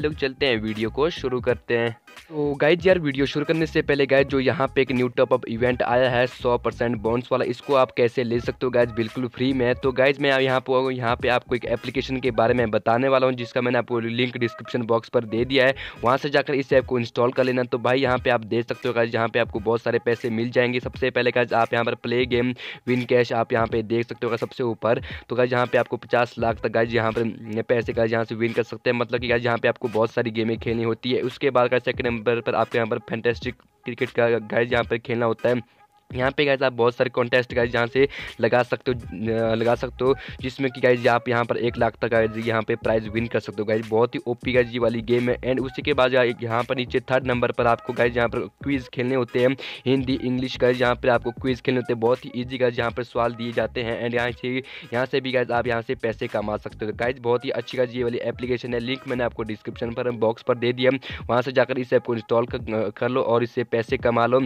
लोग चलते हैं वीडियो को शुरू करते हैं तो गाइज यार वीडियो शुरू करने से पहले गाइज जो यहाँ पे एक न्यू टॉप अप इवेंट आया है 100 परसेंट बॉन्स वाला इसको आप कैसे ले सकते हो गाइज बिल्कुल फ्री में तो गाइज मैं यहाँ पर यहाँ पे आपको एक एप्लीकेशन के बारे में बताने वाला हूँ जिसका मैंने आपको लिंक डिस्क्रिप्शन बॉक्स पर दे दिया है वहाँ से जाकर इस ऐप को इंस्टॉल कर लेना तो भाई यहाँ पर आप दे सकते हो गाइज यहाँ पर आपको बहुत सारे पैसे मिल जाएंगे सबसे पहले गाइज आप यहाँ पर प्ले गेम विन कैश आप यहाँ पर देख सकते हो सबसे ऊपर तो गाइज यहाँ पर आपको पचास लाख तक गाइज यहाँ पर पैसे गाइज यहाँ से विन कर सकते हैं मतलब कि गाइज यहाँ पर आपको बहुत सारी गेमें खेलनी होती है उसके बाद का सेकंड पर, पर आपके यहाँ पर फैंटेस्टिक क्रिकेट का गाइज यहाँ पर खेलना होता है यहाँ पे गाइज आप बहुत सारे कॉन्टेस्ट गाइज यहाँ से लगा सकते हो लगा सकते हो जिसमें कि गाइज आप यहाँ पर एक लाख तक गाइज यहाँ पे प्राइज विन कर सकते हो गाइज बहुत ही ओपी गाइज ये वाली गेम है एंड उसी के बाद यहाँ पर नीचे थर्ड नंबर पर आपको गाइज यहाँ पर क्विज़ खेलने होते हैं हिंदी इंग्लिश गाइज यहाँ पर आपको क्विज़ खेलने होते हैं बहुत ही ईजी गाइज यहाँ पर सवाल दिए जाते हैं एंड यहाँ से यहाँ से भी गाइज आप यहाँ से पैसे कमा सकते हो गाइज बहुत ही अच्छी गाइज ये वाली एप्लीकेशन है लिंक मैंने आपको डिस्क्रिप्शन पर बॉक्स पर दे दिया वहाँ से जाकर इस ऐप को इंस्टॉल कर लो और इससे पैसे कमा लो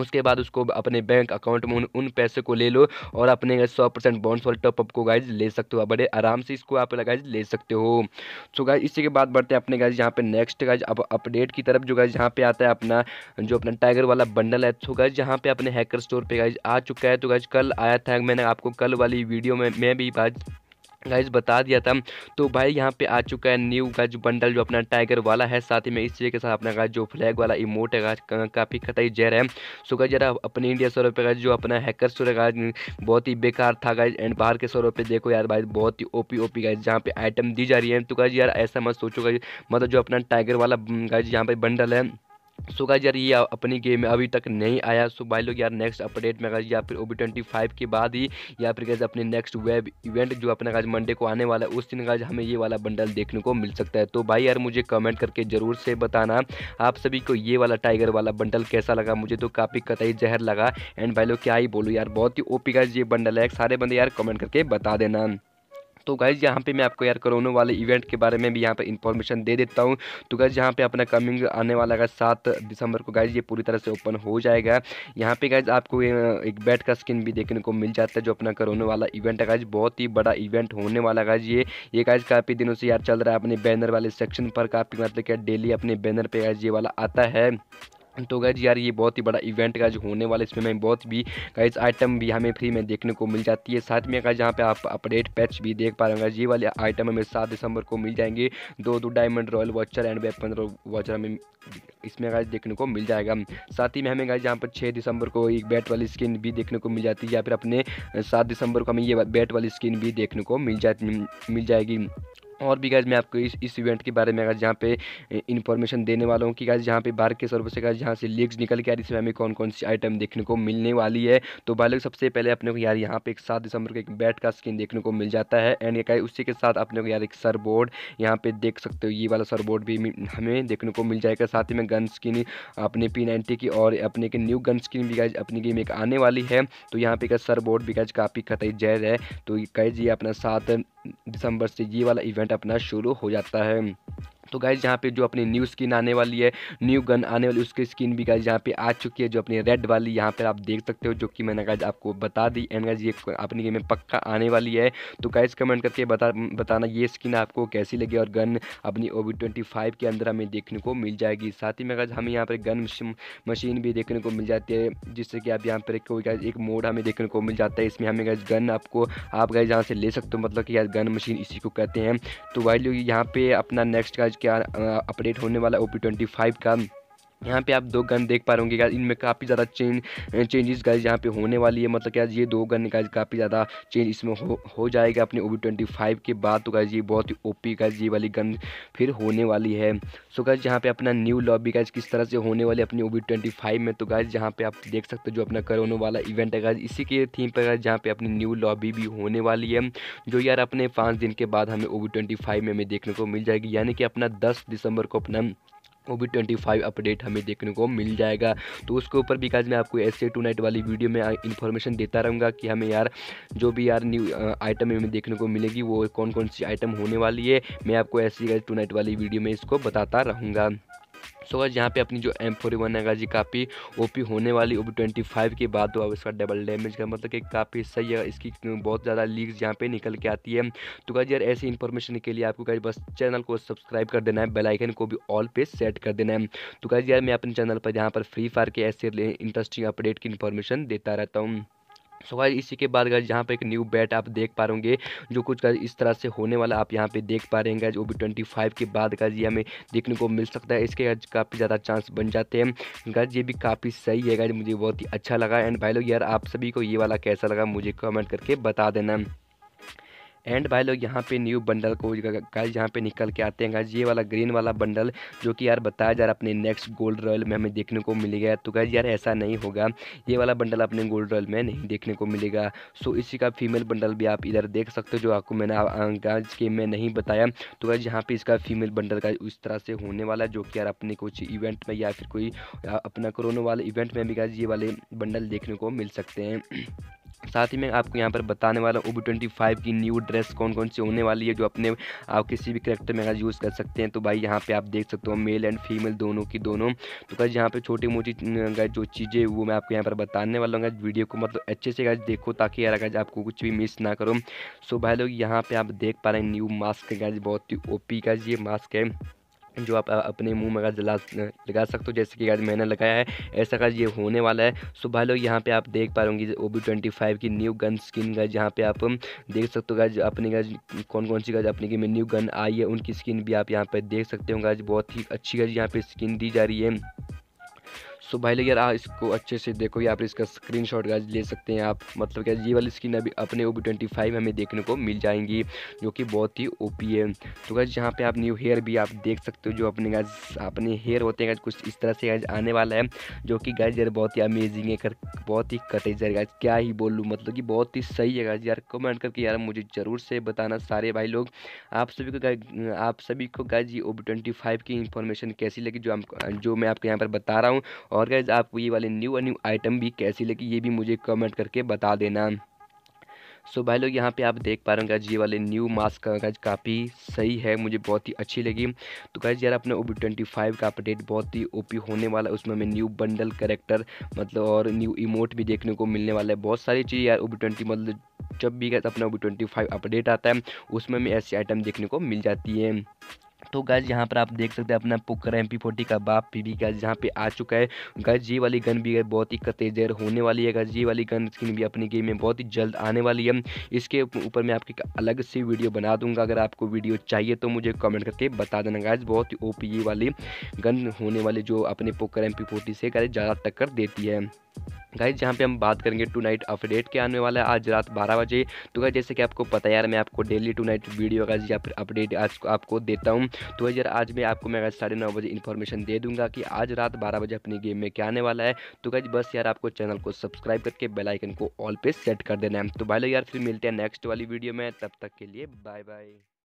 उसके बाद उसको अपने बैंक अकाउंट में उन, उन पैसे को ले लो और अपने सौ परसेंट बॉन्ड्स वाले टॉपअप को गाइज ले सकते हो बड़े आराम से इसको आप गाइज ले सकते हो सो गाइज इसी के बाद बढ़ते हैं अपने गाइज यहाँ पे नेक्स्ट गाइज अब अपडेट की तरफ जो गाइज यहाँ पे आता है अपना जो अपना टाइगर वाला बंडल है सो गाइज यहाँ पे अपने हैकर स्टोर पे गाइज आ चुका है तो गाइज कल आया था मैंने आपको कल वाली वीडियो में मैं भी आज गाइज बता दिया था तो भाई यहाँ पे आ चुका है न्यू का जो बंडल जो अपना टाइगर वाला है साथ ही में इस चीज़ के साथ अपना जो फ्लैग वाला इमोट है काफ़ी कतई जहर है सो गाइज जरा अपने इंडिया सौ रुपये का जो अपना हैकर सो रहेगा बहुत ही बेकार था गाइज एंड बाहर के सौ रुपये देखो यार भाई बहुत ही ओपी ओपी गाइज जहाँ पे आइटम दी जा रही है तो गाइज यार ऐसा मत सोचो गाइज मतलब जो अपना टाइगर वाला गाइज यहाँ पे बंडल है सो गाइज यार ये अपनी गेम में अभी तक नहीं आया सो भाई लोग यार नेक्स्ट अपडेट में या फिर ओ बी ट्वेंटी फाइव के बाद ही या फिर गैज अपने नेक्स्ट वेब इवेंट जो अपना गाज मंडे को आने वाला है उस दिन गाज हमें ये वाला बंडल देखने को मिल सकता है तो भाई यार मुझे कमेंट करके ज़रूर से बताना आप सभी को ये वाला टाइगर वाला बंडल कैसा लगा मुझे तो काफ़ी कतई जहर लगा एंड भाई लोग क्या ही बोलूँ यार बहुत ही ओ पी ये बंडल है सारे बंदे यार कमेंट करके बता देना तो गाइज यहाँ पे मैं आपको यार कोरोना वाले इवेंट के बारे में भी यहाँ पे इन्फॉर्मेशन दे देता हूँ तो गाइज यहाँ पे अपना कमिंग आने वाला है सात दिसंबर को गाइज ये पूरी तरह से ओपन हो जाएगा यहाँ पे गाइज आपको एक बैट का स्किन भी देखने को मिल जाता है जो अपना कोरोना वाला इवेंट है गाइज बहुत ही बड़ा इवेंट होने वाला गाइज ये ये गाइज काफ़ी दिनों से यार चल रहा है अपने बैनर वाले सेक्शन पर काफ़ी मतलब क्या डेली अपने बैनर पर गाइज ये वाला आता है तो गैज यार ये बहुत ही बड़ा इवेंट का जो होने वाला है इसमें हमें बहुत भी गाइज आइटम भी हमें फ्री में देखने को मिल जाती है साथ में जहाँ यहाँ पे आप अपडेट पैच भी देख पा रहे हैं ये वाले आइटम हमें सात दिसंबर को मिल जाएंगे दो दो diamond royal voucher and weapon voucher हमें इसमें गाइज देखने को मिल जाएगा साथ ही में हमें गाइज यहाँ पर छः दिसंबर को एक बैट वाली स्किन भी देखने को मिल जाती है या फिर अपने सात दिसंबर को हमें ये बैट वाली स्किन भी देखने को मिल जाती मिल जाएगी और भी गाइज मैं आपको इस इस इवेंट के बारे में अगर जहाँ पे इन्फॉर्मेशन देने वाला हूँ कि गाइज जहाँ पे बाहर के सर्वर से गाइज जहाँ से लीक्स निकल के आ रही इसमें हमें कौन कौन सी आइटम देखने को मिलने वाली है तो भाई लोग सबसे पहले अपने को यार यहाँ पे एक सात दिसंबर का एक बैट का स्किन देखने को मिल जाता है एंड एक उसी के साथ अपने को यार एक सर बोर्ड यहाँ पे देख सकते हो ये वाला सर बोर्ड भी हमें देखने को मिल जाएगा साथ ही में गन स्किन अपने पी नाइनटी की और अपने की न्यू गन स्किन भी गाइज अपनी गेम एक आने वाली है तो यहाँ पे का सर बोर्ड भी गाइज काफ़ी खतई जहर है तो गाइज ये अपना साथ दिसंबर से ये वाला इवेंट अपना शुरू हो जाता है तो गाइज यहाँ पे जो अपनी न्यू स्किन आने वाली है न्यू गन आने वाली उसकी स्किन भी गाइज यहाँ पे आ चुकी है जो अपनी रेड वाली यहाँ पर आप देख सकते हो जो कि मैंने गाइज आपको बता दी एंड गाइज ये अपनी गेम में पक्का आने वाली है तो गाइज कमेंट करके बता बताना ये स्किन आपको कैसी लगी और गन अपनी ओ के अंदर हमें देखने को मिल जाएगी साथ ही में गाइज हमें यहाँ पर गन मशीन भी देखने को मिल जाती है जिससे कि आप यहाँ पर एक मोड हमें देखने को मिल जाता है इसमें हमें गाइज गन आपको आप गाइज यहाँ से ले सकते हो मतलब कि गन मशीन इसी को कहते हैं तो वाइल यहाँ पर अपना नेक्स्ट गाइज क्या अपडेट होने वाला है ओ पी ट्वेंटी फाइव का यहाँ पे आप दो गन देख पा रहे होंगे इनमें काफ़ी ज़्यादा चेंज चेंजेस गाइज यहाँ पे होने वाली है मतलब क्या ये दो गन गाइज काफ़ी ज़्यादा चेंज इसमें हो हो जाएगा अपने वी ट्वेंटी फाइव के बाद तो गाइज ये बहुत ही ओपी गाइज ये वाली गन फिर होने वाली है सो गाइज यहाँ पे अपना न्यू लॉबी गाइज किस तरह से होने वाली अपनी वी ट्वेंटी फाइव में तो गाइज यहाँ पे आप देख सकते हो जो अपना करोनो वाला इवेंट है गाइज इसी के थीम पर गाइज यहाँ पे अपनी न्यू लॉबी भी होने वाली है जो यार अपने पाँच दिन के बाद हमें वी ट्वेंटी फाइव में हमें देखने को मिल जाएगी यानी कि अपना दस दिसंबर को अपना वो भी ट्वेंटी फाइव अपडेट हमें देखने को मिल जाएगा तो उसके ऊपर भी आज मैं आपको ऐसे टू नाइट वाली वीडियो में इन्फॉर्मेशन देता रहूँगा कि हमें यार जो भी यार न्यू आइटम हमें देखने को मिलेगी वो कौन कौन सी आइटम होने वाली है मैं आपको ऐसी टू नाइट वाली वीडियो में इसको बताता रहूँगा सो गाइस यहाँ पे अपनी जो एम फोर वन है जी काफ़ी ओपी होने वाली ओ ट्वेंटी फाइव के बाद तो अब इसका डबल डैमेज का मतलब कि काफ़ी सही है इसकी बहुत ज़्यादा लीक्स यहाँ पे निकल के आती है तो गाइस यार ऐसी इन्फॉर्मेशन के लिए आपको गाइस बस चैनल को सब्सक्राइब कर देना है बेलाइकन को भी ऑल पे सेट कर देना है तो गाइस यार मैं अपने चैनल पर यहाँ पर फ्री फायर के ऐसे इंटरेस्टिंग अपडेट की इन्फॉर्मेशन देता रहता हूँ सो गाइज इसी के बाद गाइज यहाँ पे एक न्यू बैट आप देख पा रहे जो कुछ गाइज इस तरह से होने वाला आप यहाँ पे देख पा रहे हैं गाइज भी ट्वेंटी फाइव के बाद गाइज ये हमें देखने को मिल सकता है इसके गाइज काफ़ी ज़्यादा चांस बन जाते हैं गाइज ये भी काफ़ी सही है गाइज मुझे बहुत ही अच्छा लगा एंड भाई लोग यार आप सभी को ये वाला कैसा लगा मुझे कमेंट करके बता देना एंड भाई लोग यहाँ पे न्यू बंडल को गाइज यहाँ पे निकल के आते हैं गाइज ये वाला ग्रीन वाला बंडल जो कि यार बताया जा रहा अपने नेक्स्ट गोल्ड रॉयल में हमें देखने को मिलेगा तो गाइज यार ऐसा नहीं होगा ये वाला बंडल अपने गोल्ड रॉयल में नहीं देखने को मिलेगा सो इसी का फीमेल बंडल भी आप इधर देख सकते हो जो आपको मैंने गाइज के में नहीं बताया तो गाइज यहाँ पे इसका फीमेल बंडल का उस तरह से होने वाला है जो कि यार अपने कुछ इवेंट में या फिर कोई अपना कोरोना वाले इवेंट में भी गाइज ये वाले बंडल देखने को मिल सकते हैं साथ ही मैं आपको यहाँ पर बताने वाला हूँ ओबी ट्वेंटी फाइव की न्यू ड्रेस कौन कौन सी होने वाली है जो अपने आप किसी भी करेक्टर में अगर यूज़ कर सकते हैं तो भाई यहाँ पे आप देख सकते हो मेल एंड फीमेल दोनों की दोनों तो गज यहाँ पे छोटी मोटी जो चीज़ें वो मैं आपको यहाँ पर बताने वाला हूँ वीडियो को मतलब अच्छे से गज देखो ताकि यार अगर आपको कुछ भी मिस ना करो सो भाई लोग यहाँ पर आप देख पा रहे हैं न्यू मास्क गज बहुत ही ओ पी गज ये मास्क है जो आप अपने मुंह में लगा लगा सकते हो जैसे कि गाइज मैंने लगाया है ऐसा गाइज ये होने वाला है सो भाई लोग यहाँ पे आप देख पा रहे ओ बी ट्वेंटी फाइव की न्यू गन स्किन का यहाँ पे आप देख सकते हो गज अपनी गज कौन कौन सी गज अपनी गेम में न्यू गन आई है उनकी स्किन भी आप यहाँ पे देख सकते हो गज बहुत ही अच्छी गज यहाँ पे स्किन दी जा रही है सो भाई लोग हम्म। यार आ इसको अच्छे से देखो या फिर इसका स्क्रीन शॉट ले सकते हैं आप मतलब क्या ये वाली स्क्रीन अभी अपने ओ ट्वेंटी फाइव हमें देखने को मिल जाएंगी जो कि बहुत ही ओ पी है तो क्या यहाँ पे आप न्यू हेयर भी आप देख सकते हो जो अपने गाज अपने हेयर होते हैं कुछ इस तरह से आज आने वाला है जो कि गैस यार बहुत ही अमेजिंग है बहुत ही कटे है क्या ही बोलूँ मतलब कि बहुत ही सही है गाज यार कमेंट करके यार मुझे ज़रूर से बताना सारे भाई लोग आप सभी को आप सभी को गाय ये ओ ट्वेंटी फाइव की इन्फॉर्मेशन कैसी लगी जो हम जो मैं आपको यहाँ पर बता रहा हूँ और और गैज आपको ये वाले न्यू न्यू आइटम भी कैसी लगी ये भी मुझे कमेंट करके बता देना सो भाई लोग यहाँ पे आप देख पा रहे हैं ये वाले न्यू मास्क का गज काफ़ी सही है मुझे बहुत ही अच्छी लगी तो गैज़ यार अपने ओ बी ट्वेंटी फाइव का अपडेट बहुत ही ओपी होने वाला है उसमें हमें न्यू बंडल करेक्टर मतलब और न्यू इमोट भी देखने को मिलने वाला है बहुत सारी चीज़ यार ओ बी ट्वेंटी मतलब जब भी गैस अपना O B twenty five update आता है उसमें हमें ऐसी आइटम देखने को मिल जाती है तो गैज यहाँ पर आप देख सकते हैं अपना पुकर एम पी का बाप भी भी गैज यहाँ पे आ चुका है गैज ये वाली गन भी बहुत ही कते देर होने वाली है गैज ये वाली गन स्किन भी अपनी गेम में बहुत ही जल्द आने वाली है इसके ऊपर मैं आपकी अलग से वीडियो बना दूंगा अगर आपको वीडियो चाहिए तो मुझे कमेंट करके बता देना गैज बहुत ही ओ वाली गन होने वाली जो अपने पोकर एम से गैज ज़्यादा टक्कर देती है गाइज जहाँ पे हम बात करेंगे टू नाइट अपडेट के आने वाला है आज रात बारह बजे तो गाइज जैसे कि आपको पता है यार मैं आपको डेली टू नाइट वीडियो का या फिर अपडेट आज आपको देता हूँ तो यार आज मैं आपको मैं साढ़े नौ बजे इन्फॉर्मेशन दे दूंगा कि आज रात बारह बजे अपनी गेम में क्या आने वाला है तो गाइज बस यार आपको चैनल को सब्सक्राइब करके बेलाइकन को ऑल पे सेट कर देना है तो भाई लोग यार फिर मिलते हैं नेक्स्ट वाली वीडियो में तब तक के लिए बाय बाय